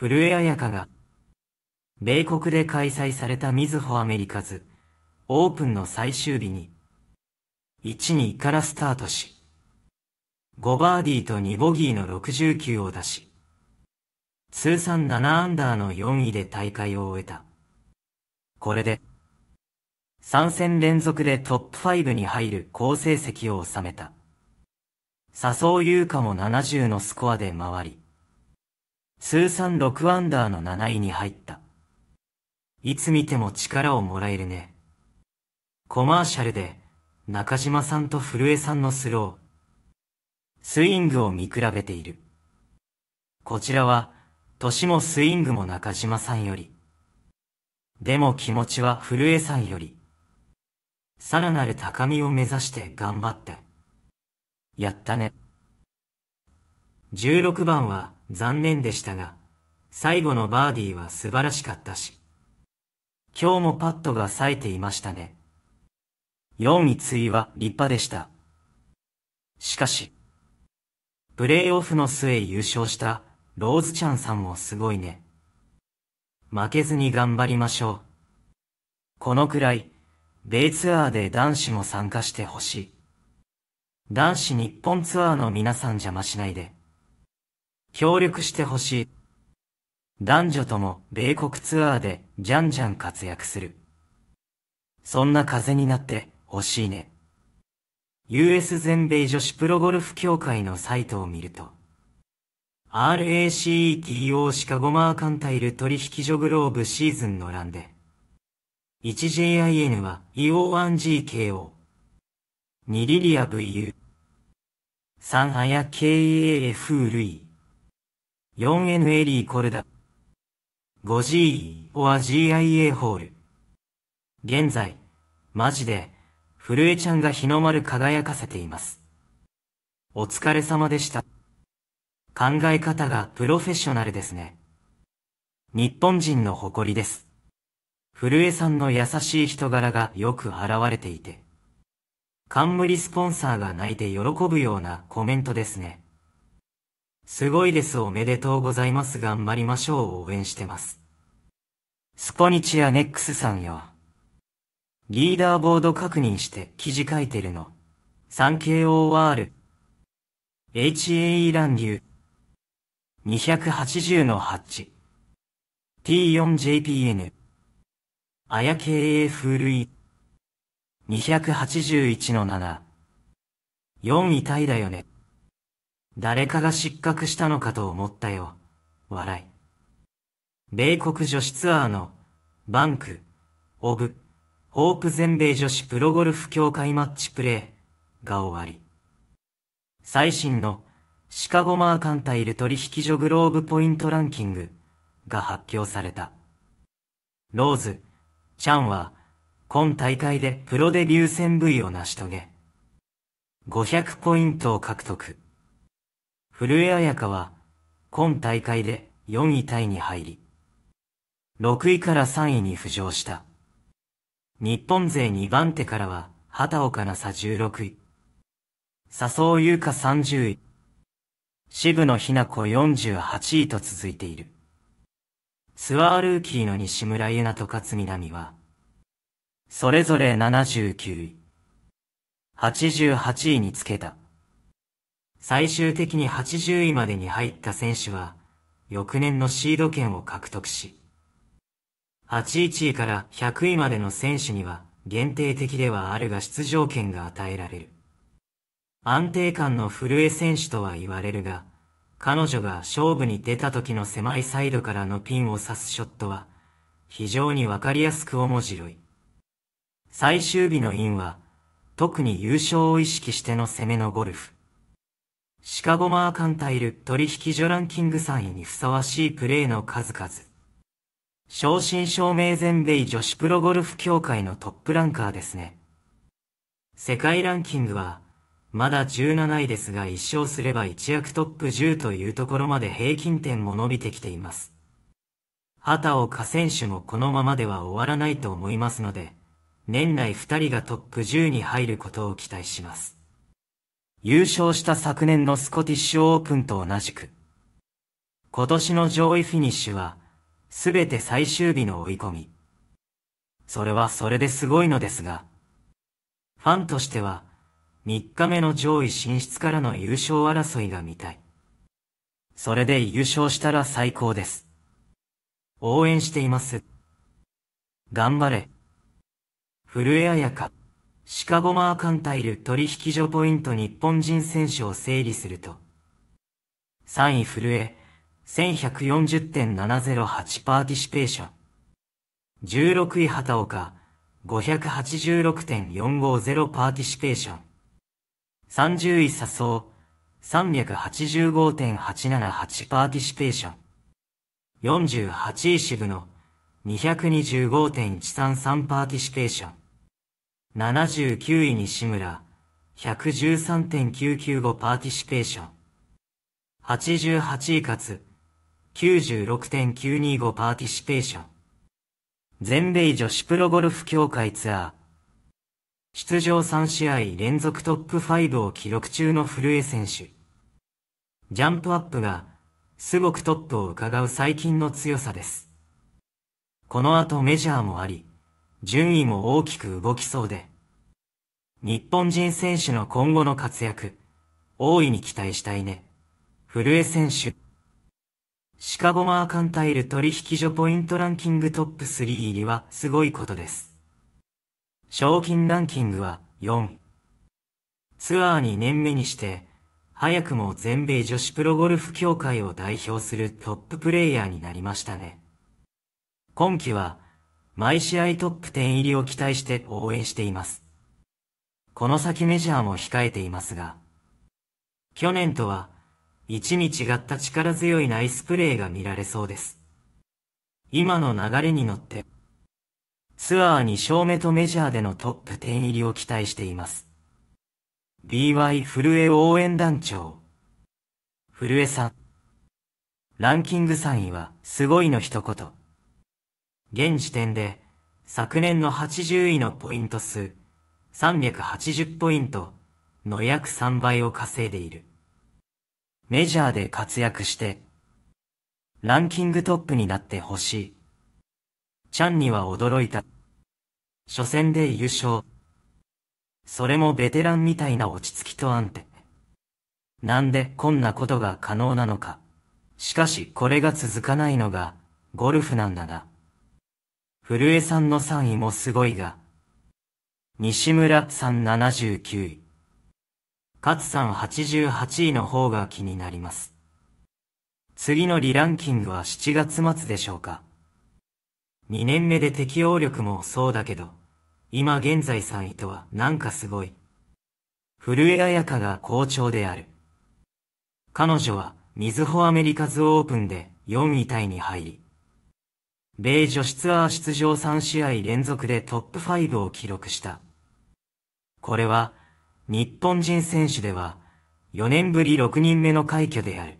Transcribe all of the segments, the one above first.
古江彩香が、米国で開催されたミズホアメリカズ、オープンの最終日に、1-2からスタートし、5バーディーと2ボギーの69を出し、通算7アンダーの4位で大会を終えた。これで、3戦連続でトップ5に入る好成績を収めた。笹生優香も70のスコアで回り、通算6アンダーの7位に入った。いつ見ても力をもらえるね。コマーシャルで、中島さんと古江さんのスロー、スイングを見比べている。こちらは、年もスイングも中島さんより。でも気持ちは古江さんより。さらなる高みを目指して頑張って。やったね。16番は、残念でしたが、最後のバーディーは素晴らしかったし、今日もパットが冴えていましたね。4位追は立派でした。しかし、プレーオフの末優勝したローズちゃんさんもすごいね。負けずに頑張りましょう。このくらい、米ツアーで男子も参加してほしい。男子日本ツアーの皆さん邪魔しないで。協力してほしい。男女とも米国ツアーでじゃんじゃん活躍する。そんな風になってほしいね。US 全米女子プロゴルフ協会のサイトを見ると、RACETO シカゴマーカンタイル取引所グローブシーズンの欄で、1JIN は EO1GKO、2リリア VU、3アヤ KAF 類。4 n リーコルダ。5G or GIA ホール。現在、マジで、古江ちゃんが日の丸輝かせています。お疲れ様でした。考え方がプロフェッショナルですね。日本人の誇りです。古江さんの優しい人柄がよく現れていて、冠スポンサーが泣いて喜ぶようなコメントですね。すごいですおめでとうございます頑張りましょう応援してます。スポニチやネックスさんよ。リーダーボード確認して記事書いてるの。3KOR。HAE 乱流。280の8。T4JPN。あや KA 風類。281の7。4位タイだよね。誰かが失格したのかと思ったよ。笑い。米国女子ツアーの、バンク、オブ、ホープ全米女子プロゴルフ協会マッチプレーが終わり。最新の、シカゴマーカンタイル取引所グローブポイントランキングが発表された。ローズ、チャンは、今大会でプロデビュー戦 V を成し遂げ、500ポイントを獲得。古江彩香は、今大会で4位タイに入り、6位から3位に浮上した。日本勢2番手からは、畑岡奈紗16位。笹生優香30位。渋野日向子48位と続いている。ツアールーキーの西村優菜と勝みなみは、それぞれ79位。88位につけた。最終的に80位までに入った選手は、翌年のシード権を獲得し、81位から100位までの選手には、限定的ではあるが出場権が与えられる。安定感の古江選手とは言われるが、彼女が勝負に出た時の狭いサイドからのピンを刺すショットは、非常にわかりやすく面白い。最終日のインは、特に優勝を意識しての攻めのゴルフ。シカゴマーカンタイル取引所ランキング3位にふさわしいプレーの数々。正真正銘全米女子プロゴルフ協会のトップランカーですね。世界ランキングは、まだ17位ですが一勝すれば一躍トップ10というところまで平均点も伸びてきています。畑岡選手もこのままでは終わらないと思いますので、年内2人がトップ10に入ることを期待します。優勝した昨年のスコティッシュオープンと同じく、今年の上位フィニッシュは、すべて最終日の追い込み。それはそれですごいのですが、ファンとしては、3日目の上位進出からの優勝争いが見たい。それで優勝したら最高です。応援しています。頑張れ。古江彩香。シカゴマーカンタイル取引所ポイント日本人選手を整理すると、3位古江、1140.708パーティシペーション。16位畑岡、586.450パーティシペーション。30位笹生、385.878パーティシペーション。48位渋野、225.133パーティシペーション。79位西村、113.995パーティシペーション。88位勝、96.925パーティシペーション。全米女子プロゴルフ協会ツアー。出場3試合連続トップ5を記録中の古江選手。ジャンプアップが、すごくトップを伺う最近の強さです。この後メジャーもあり、順位も大きく動きそうで、日本人選手の今後の活躍、大いに期待したいね。古江選手。シカゴマーカンタイル取引所ポイントランキングトップ3入りはすごいことです。賞金ランキングは4位。ツアー2年目にして、早くも全米女子プロゴルフ協会を代表するトッププレイヤーになりましたね。今季は、毎試合トップ10入りを期待して応援しています。この先メジャーも控えていますが、去年とは、一味違った力強いナイスプレーが見られそうです。今の流れに乗って、ツアー2勝目とメジャーでのトップ10入りを期待しています。BY 古江応援団長。古江さん。ランキング3位は、すごいの一言。現時点で、昨年の80位のポイント数、380ポイントの約3倍を稼いでいる。メジャーで活躍して、ランキングトップになってほしい。チャンには驚いた。初戦で優勝。それもベテランみたいな落ち着きとあんて。なんでこんなことが可能なのか。しかしこれが続かないのが、ゴルフなんだな。古江さんの3位もすごいが、西村さん79位、勝さん88位の方が気になります。次のリランキングは7月末でしょうか。2年目で適応力もそうだけど、今現在3位とはなんかすごい。古江彩香が好調である。彼女は、水穂アメリカズオープンで4位タイに入り、米女子ツアー出場3試合連続でトップ5を記録した。これは、日本人選手では、4年ぶり6人目の快挙である。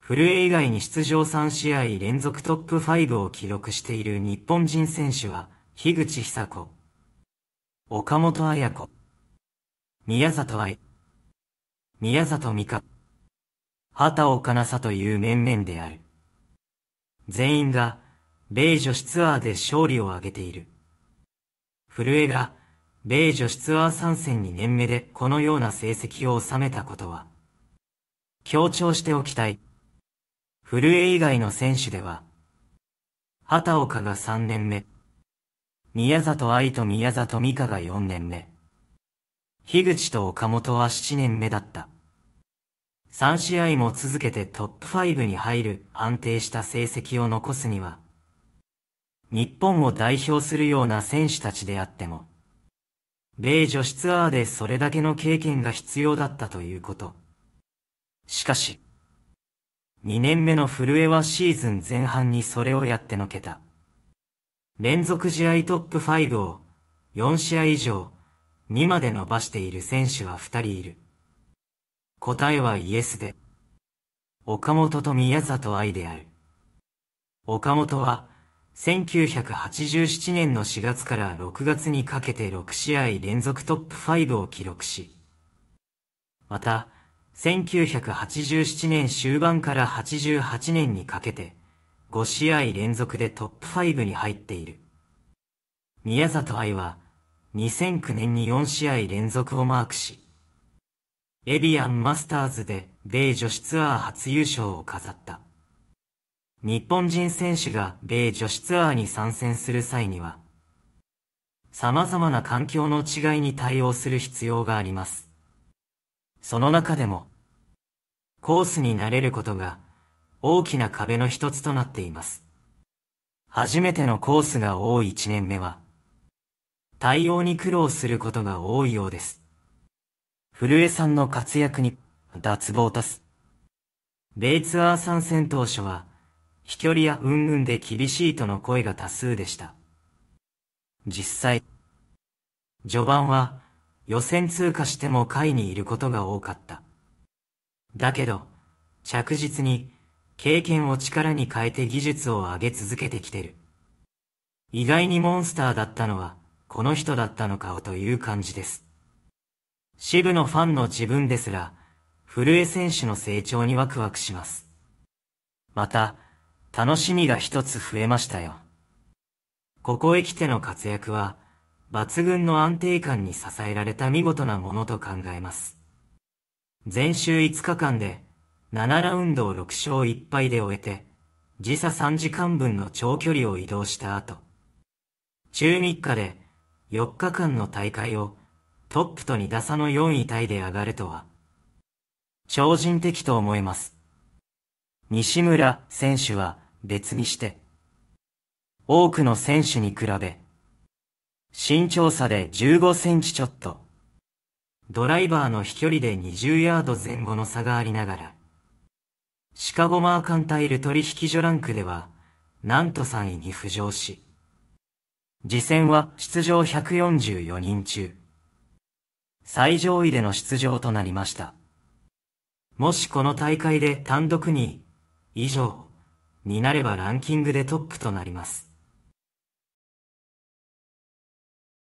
古江以外に出場3試合連続トップ5を記録している日本人選手は、樋口久子、岡本彩子、宮里愛、宮里美香、畑岡奈紗という面々である。全員が、米女子ツアーで勝利を挙げている。古江が、米女子ツアー参戦2年目でこのような成績を収めたことは、強調しておきたい。古江以外の選手では、畑岡が3年目、宮里愛と宮里美香が4年目、樋口と岡本は7年目だった。3試合も続けてトップ5に入る安定した成績を残すには、日本を代表するような選手たちであっても、米女子ツアーでそれだけの経験が必要だったということ。しかし、2年目の古江はシーズン前半にそれをやってのけた。連続試合トップ5を4試合以上2まで伸ばしている選手は2人いる。答えはイエスで。岡本と宮里愛である。岡本は1987年の4月から6月にかけて6試合連続トップ5を記録し、また、1987年終盤から88年にかけて、5試合連続でトップ5に入っている。宮里愛は、2009年に4試合連続をマークし、エビアンマスターズで米女子ツアー初優勝を飾った。日本人選手が米女子ツアーに参戦する際には、様々な環境の違いに対応する必要があります。その中でも、コースに慣れることが大きな壁の一つとなっています。初めてのコースが多い1年目は、対応に苦労することが多いようです。古江さんの活躍に脱帽たす。米ツアー参戦当初は、飛距離や云々で厳しいとの声が多数でした。実際、序盤は予選通過しても下位にいることが多かった。だけど、着実に経験を力に変えて技術を上げ続けてきてる。意外にモンスターだったのは、この人だったのかをという感じです。支部のファンの自分ですら、古江選手の成長にワクワクします。また、楽しみが一つ増えましたよ。ここへ来ての活躍は、抜群の安定感に支えられた見事なものと考えます。前週5日間で、7ラウンドを6勝1敗で終えて、時差3時間分の長距離を移動した後、中3日で4日間の大会をトップと2打差の4位タイで上がるとは、超人的と思います。西村選手は別にして、多くの選手に比べ、身長差で15センチちょっと、ドライバーの飛距離で20ヤード前後の差がありながら、シカゴマーカンタイル取引所ランクでは、なんと3位に浮上し、次戦は出場144人中、最上位での出場となりました。もしこの大会で単独に、以上、になればランキングでトップとなります。